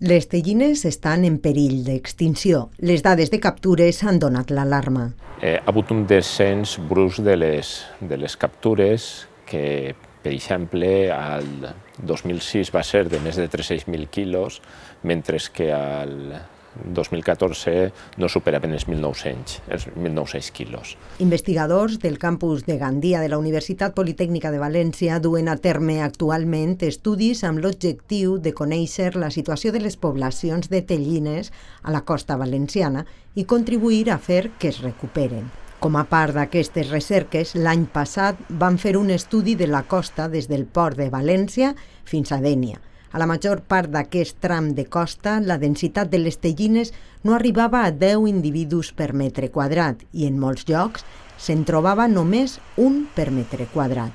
Les tellines estan en perill d'extinció. Les dades de captures han donat l'alarma. Eh, ha hagut un descens brusc de les, de les captures que, per exemple, al 2006 va ser de més de 36.000 quilos, mentre que al 2014 no supera apenas 1.900, els 1.900 quilos. Investigadors del campus de Gandia de la Universitat Politècnica de València duen a terme actualment estudis amb l'objectiu de conèixer la situació de les poblacions de tellines a la costa valenciana i contribuir a fer que es recuperen. Com a part d'aquestes recerques, l'any passat van fer un estudi de la costa des del port de València fins a Dènia, a la major part d'aquest tram de costa, la densitat de les tellines no arribava a 10 individus per metre quadrat i en molts llocs se'n trobava només un per metre quadrat.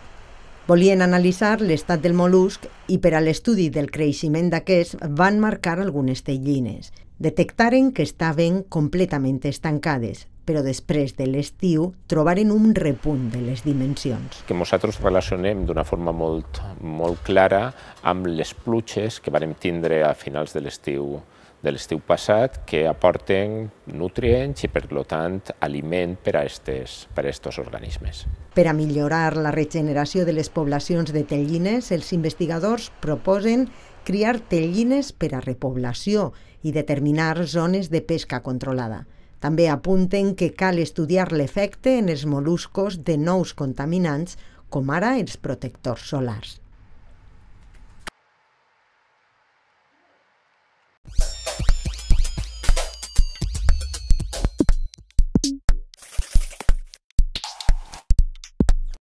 Volien analitzar l'estat del mol·lusc i per a l'estudi del creixement d'aquest van marcar algunes tellines. Detectaren que estaven completament estancades, però després de l'estiu trobaren un repunt de les dimensions. Que nosaltres relacionem d'una forma molt, molt clara amb les pluges que vam tindre a finals de l'estiu de l'estiu passat que aporten nutrients i, per tant, aliment per a aquests per a organismes. Per a millorar la regeneració de les poblacions de tellines, els investigadors proposen criar tellines per a repoblació i determinar zones de pesca controlada. També apunten que cal estudiar l'efecte en els moluscos de nous contaminants, com ara els protectors solars.